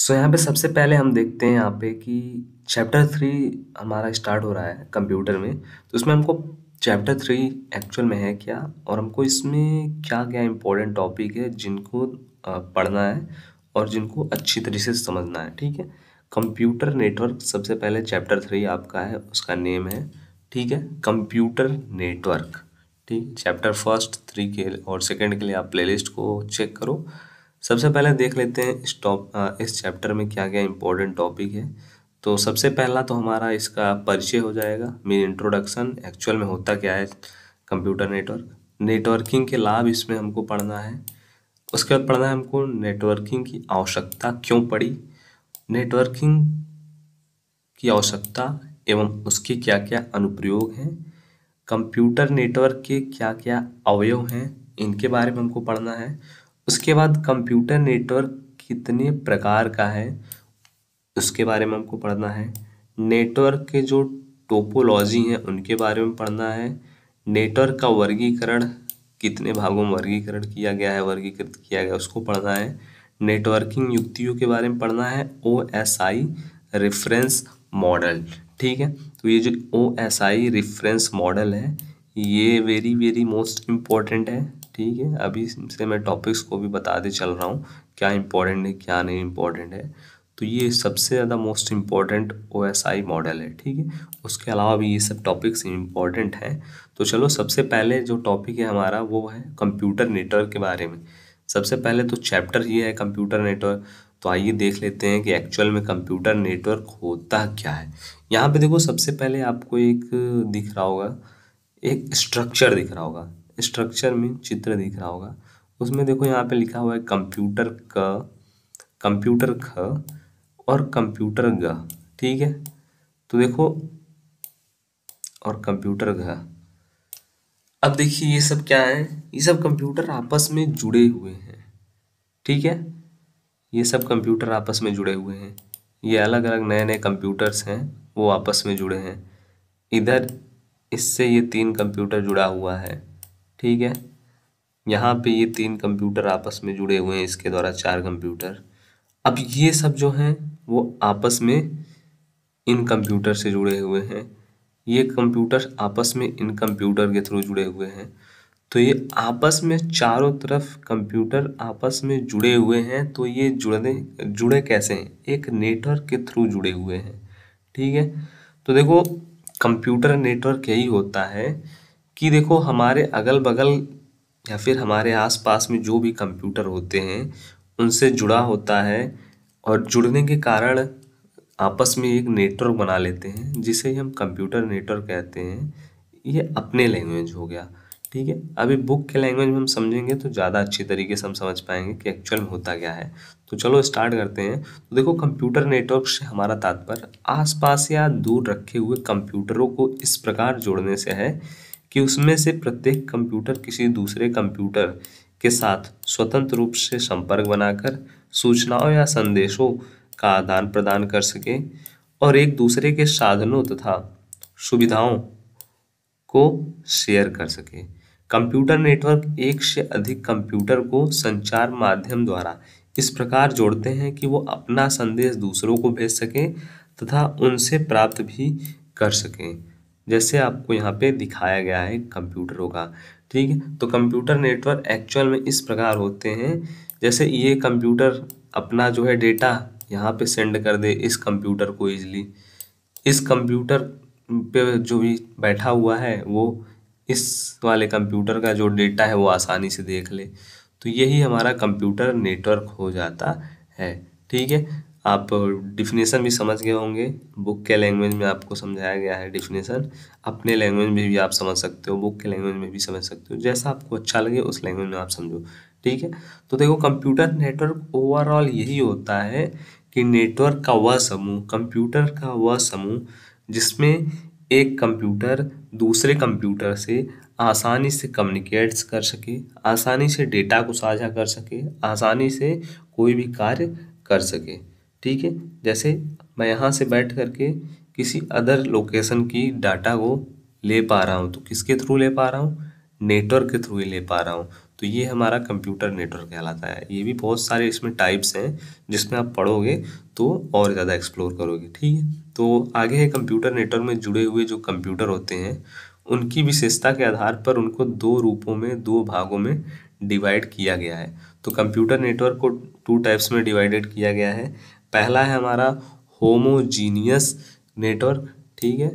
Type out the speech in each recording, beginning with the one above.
सो यहाँ पे सबसे पहले हम देखते हैं यहाँ पे कि चैप्टर थ्री हमारा स्टार्ट हो रहा है कंप्यूटर में तो इसमें हमको चैप्टर थ्री एक्चुअल में है क्या और हमको इसमें क्या क्या इम्पोर्टेंट टॉपिक है जिनको पढ़ना है और जिनको अच्छी तरीके से समझना है ठीक है कंप्यूटर नेटवर्क सबसे पहले चैप्टर थ्री आपका है उसका नेम है ठीक है कंप्यूटर नेटवर्क ठीक चैप्टर फर्स्ट थ्री के और सेकेंड के लिए आप प्ले को चेक करो सबसे पहले देख लेते हैं इस टॉप इस चैप्टर में क्या क्या इम्पोर्टेंट टॉपिक है तो सबसे पहला तो हमारा इसका परिचय हो जाएगा मेन इंट्रोडक्शन एक्चुअल में होता क्या है कंप्यूटर नेटवर्क नेटवर्किंग के लाभ इसमें हमको पढ़ना है उसके बाद पढ़ना है हमको नेटवर्किंग की आवश्यकता क्यों पड़ी नेटवर्किंग की आवश्यकता एवं उसके क्या क्या अनुप्रयोग हैं कंप्यूटर नेटवर्क के क्या क्या अवयव हैं इनके बारे में हमको पढ़ना है उसके बाद कंप्यूटर नेटवर्क कितने प्रकार का है उसके बारे में हमको पढ़ना है नेटवर्क के जो टोपोलॉजी हैं उनके बारे में पढ़ना है नेटवर्क का वर्गीकरण कितने भागों में वर्गीकरण किया गया है वर्गीकृत किया गया उसको पढ़ना है नेटवर्किंग युक्तियों के बारे में पढ़ना है O S I reference model ठीक है तो ये जो O S I reference model है ये वेरी वेरी मोस्ट इम्पॉर्टेंट है ठीक है अभी से मैं टॉपिक्स को भी बताते चल रहा हूँ क्या इम्पोर्टेंट है क्या नहीं इम्पोर्टेंट है तो ये सबसे ज़्यादा मोस्ट इम्पॉर्टेंट ओ मॉडल है ठीक है उसके अलावा भी ये सब टॉपिक्स इम्पॉर्टेंट हैं तो चलो सबसे पहले जो टॉपिक है हमारा वो है कंप्यूटर नेटवर्क के बारे में सबसे पहले तो चैप्टर ये है कंप्यूटर नेटवर्क तो आइए देख लेते हैं कि एक्चुअल में कंप्यूटर नेटवर्क होता क्या है यहाँ पे देखो सबसे पहले आपको एक दिख रहा होगा एक स्ट्रक्चर दिख रहा होगा स्ट्रक्चर में चित्र दिख रहा होगा उसमें देखो यहाँ पे लिखा हुआ है कंप्यूटर क कंप्यूटर ख और कंप्यूटर ग ठीक है तो देखो और कंप्यूटर घ अब देखिए ये सब क्या है ये सब कंप्यूटर आपस में जुड़े हुए हैं ठीक है ये सब कंप्यूटर आपस में जुड़े हुए हैं ये अलग अलग नए नए कंप्यूटर्स हैं वो आपस में जुड़े हैं इधर इससे ये तीन कंप्यूटर जुड़ा हुआ है ठीक है यहाँ पे ये तीन कंप्यूटर आपस में जुड़े हुए हैं इसके द्वारा चार कंप्यूटर अब ये सब जो हैं वो आपस में इन कंप्यूटर से जुड़े हुए हैं ये कंप्यूटर आपस में इन कंप्यूटर के थ्रू जुड़े हुए हैं तो ये आपस में चारों तरफ कंप्यूटर आपस में जुड़े हुए हैं तो ये जुड़ने जुड़े कैसे हैं एक नेटवर्क के थ्रू जुड़े हुए हैं ठीक है तो देखो कंप्यूटर नेटवर्क यही होता है कि देखो हमारे अगल बगल या फिर हमारे आसपास में जो भी कंप्यूटर होते हैं उनसे जुड़ा होता है और जुड़ने के कारण आपस में एक नेटवर्क बना लेते हैं जिसे हम कंप्यूटर नेटवर्क कहते हैं ये अपने लैंग्वेज हो गया ठीक है अभी बुक के लैंग्वेज में हम समझेंगे तो ज़्यादा अच्छी तरीके से हम समझ पाएंगे कि एक्चुअल में होता क्या है तो चलो स्टार्ट करते हैं तो देखो कंप्यूटर नेटवर्क से हमारा तात्पर्य आसपास या दूर रखे हुए कंप्यूटरों को इस प्रकार जोड़ने से है कि उसमें से प्रत्येक कंप्यूटर किसी दूसरे कंप्यूटर के साथ स्वतंत्र रूप से संपर्क बनाकर सूचनाओं या संदेशों का आदान प्रदान कर सके और एक दूसरे के साधनों तथा सुविधाओं को शेयर कर सके कंप्यूटर नेटवर्क एक से अधिक कंप्यूटर को संचार माध्यम द्वारा इस प्रकार जोड़ते हैं कि वो अपना संदेश दूसरों को भेज सकें तथा उनसे प्राप्त भी कर सकें जैसे आपको यहाँ पे दिखाया गया है कंप्यूटरों का ठीक है तो कंप्यूटर नेटवर्क एक्चुअल में इस प्रकार होते हैं जैसे ये कंप्यूटर अपना जो है डेटा यहाँ पे सेंड कर दे इस कंप्यूटर को इजली इस कंप्यूटर पे जो भी बैठा हुआ है वो इस वाले कंप्यूटर का जो डेटा है वो आसानी से देख ले तो यही हमारा कंप्यूटर नेटवर्क हो जाता है ठीक है आप डिफिनेशन भी समझ गए होंगे बुक के लैंग्वेज में आपको समझाया गया है डिफिनेशन अपने लैंग्वेज में भी आप समझ सकते हो बुक के लैंग्वेज में भी समझ सकते हो जैसा आपको अच्छा लगे उस लैंग्वेज में आप समझो ठीक है तो देखो कंप्यूटर नेटवर्क ओवरऑल यही होता है कि नेटवर्क का वह समूह कंप्यूटर का वह समूह जिसमें एक कंप्यूटर दूसरे कंप्यूटर से आसानी से कम्युनिकेट्स कर सके आसानी से डेटा को साझा कर सके आसानी से कोई भी कार्य कर सके ठीक है जैसे मैं यहाँ से बैठ करके किसी अदर लोकेशन की डाटा को ले पा रहा हूँ तो किसके थ्रू ले पा रहा हूँ नेटवर्क के थ्रू ही ले पा रहा हूँ तो ये हमारा कंप्यूटर नेटवर्क कहलाता है ये भी बहुत सारे इसमें टाइप्स हैं जिसमें आप पढ़ोगे तो और ज़्यादा एक्सप्लोर करोगे ठीक है तो आगे है कंप्यूटर नेटवर्क में जुड़े हुए जो कंप्यूटर होते हैं उनकी विशेषता के आधार पर उनको दो रूपों में दो भागों में डिवाइड किया गया है तो कंप्यूटर नेटवर्क को टू टाइप्स में डिवाइडेड किया गया है पहला है हमारा होमोजीनियस नेटवर्क ठीक है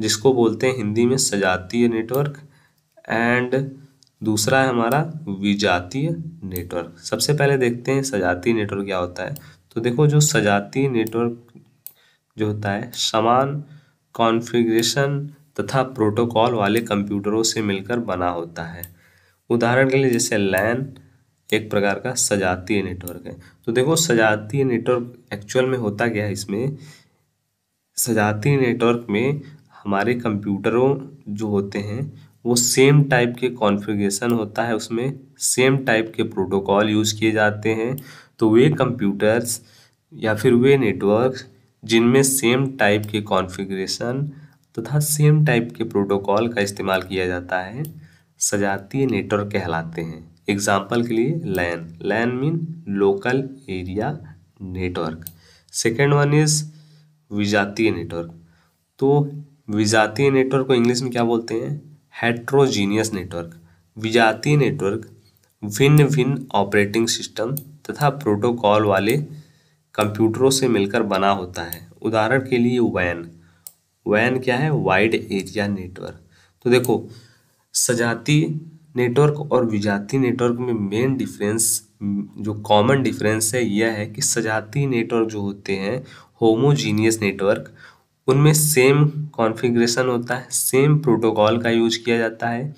जिसको बोलते हैं हिंदी में सजातीय नेटवर्क एंड दूसरा है हमारा विजातीय नेटवर्क सबसे पहले देखते हैं सजातीय नेटवर्क क्या होता है तो देखो जो सजातीय नेटवर्क जो होता है समान कॉन्फ़िगरेशन तथा प्रोटोकॉल वाले कंप्यूटरों से मिलकर बना होता है उदाहरण के लिए जैसे लैन एक प्रकार का सजातीय नेटवर्क है तो देखो सजातीय नेटवर्क एक्चुअल में होता क्या है इसमें सजातीय नेटवर्क में हमारे कंप्यूटरों जो होते हैं वो सेम टाइप के कॉन्फ़िगरेशन होता है उसमें सेम टाइप के प्रोटोकॉल यूज़ किए जाते हैं तो वे कंप्यूटर्स या फिर वे नेटवर्क जिनमें सेम टाइप के कॉन्फ़िगरेशन तथा सेम टाइप के प्रोटोकॉल का इस्तेमाल किया जाता है सजातीय नेटवर्क कहलाते हैं एग्जाम्पल के लिए LAN LAN mean local area network second one is विजातीय नेटवर्क तो विजातीय नेटवर्क को इंग्लिश में क्या बोलते हैं हेट्रोजीनियस नेटवर्क विजातीय नेटवर्क भिन्न भिन्न ऑपरेटिंग सिस्टम तथा प्रोटोकॉल वाले कंप्यूटरों से मिलकर बना होता है उदाहरण के लिए वैन वैन क्या है वाइड एरिया नेटवर्क तो देखो सजाती नेटवर्क और विजाती नेटवर्क में मेन डिफरेंस जो कॉमन डिफरेंस है यह है कि सजाती नेटवर्क जो होते हैं होमोजीनियस नेटवर्क उनमें सेम कॉन्फ़िगरेशन होता है सेम प्रोटोकॉल का यूज किया जाता है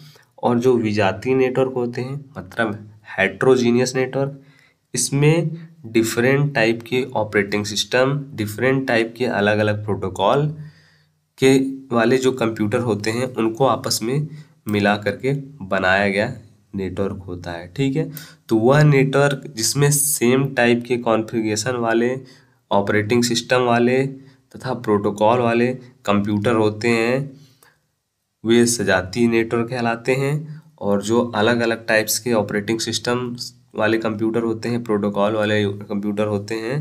और जो विजाती नेटवर्क होते हैं मतलब हेट्रोजीनियस नेटवर्क इसमें डिफरेंट टाइप के ऑपरेटिंग सिस्टम डिफरेंट टाइप के अलग अलग प्रोटोकॉल के वाले जो कंप्यूटर होते हैं उनको आपस में मिला करके बनाया गया नेटवर्क होता है ठीक है तो वह नेटवर्क जिसमें सेम टाइप के कॉन्फ़िगरेशन वाले ऑपरेटिंग सिस्टम वाले तथा प्रोटोकॉल वाले कंप्यूटर होते हैं वे सजाती नेटवर्क कहलाते हैं और जो अलग अलग टाइप्स के ऑपरेटिंग सिस्टम वाले कंप्यूटर होते हैं प्रोटोकॉल वाले कंप्यूटर होते हैं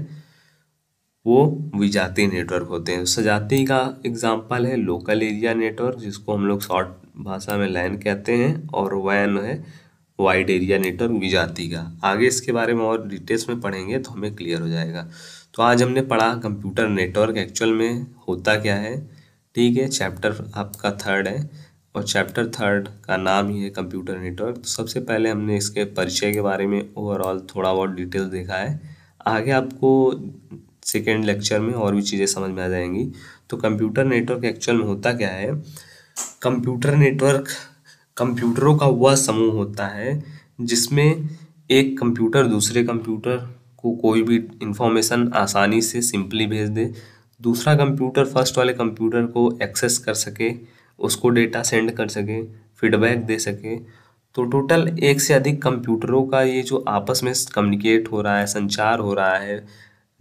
वो विजातीय नेटवर्क होते हैं सजातीय का एग्जाम्पल है लोकल एरिया नेटवर्क जिसको हम लोग शॉर्ट भाषा में लैन कहते हैं और वैन है वाइड एरिया नेटवर्क विजाती का आगे इसके बारे में और डिटेल्स में पढ़ेंगे तो हमें क्लियर हो जाएगा तो आज हमने पढ़ा कंप्यूटर नेटवर्क एक्चुअल में होता क्या है ठीक है चैप्टर आपका थर्ड है और चैप्टर थर्ड का नाम ही है कंप्यूटर नेटवर्क तो सबसे पहले हमने इसके परिचय के बारे में ओवरऑल थोड़ा बहुत डिटेल देखा है आगे आपको सेकेंड लेक्चर में और भी चीज़ें समझ में आ जाएंगी तो कंप्यूटर नेटवर्क एक्चुअल में होता क्या है कंप्यूटर नेटवर्क कंप्यूटरों का वह समूह होता है जिसमें एक कंप्यूटर दूसरे कंप्यूटर को कोई भी इंफॉर्मेशन आसानी से सिंपली भेज दे दूसरा कंप्यूटर फर्स्ट वाले कंप्यूटर को एक्सेस कर सके उसको डेटा सेंड कर सके फीडबैक दे सके तो टोटल एक से अधिक कंप्यूटरों का ये जो आपस में कम्युनिकेट हो रहा है संचार हो रहा है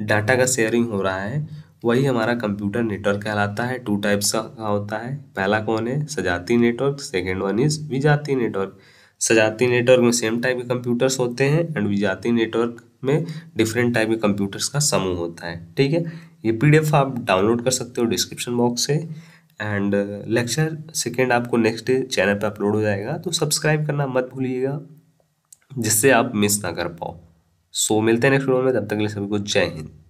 डाटा का शेयरिंग हो रहा है वही हमारा कंप्यूटर नेटवर्क कहलाता है टू टाइप्स का होता है पहला कौन है सजाती नेटवर्क सेकेंड वन इज विजाती नेटवर्क सजाती नेटवर्क में सेम टाइप के कंप्यूटर्स होते हैं एंड विजाती नेटवर्क में डिफरेंट टाइप के कंप्यूटर्स का समूह होता है ठीक है ये पीडीएफ आप डाउनलोड कर सकते हो डिस्क्रिप्शन बॉक्स से एंड लेक्चर सेकेंड आपको नेक्स्ट चैनल पर अपलोड हो जाएगा तो सब्सक्राइब करना मत भूलिएगा जिससे आप मिस ना कर पाओ सो मिलते हैं नेक्स्ट वीडियो में तब तक के लिए सभी को जय हिंद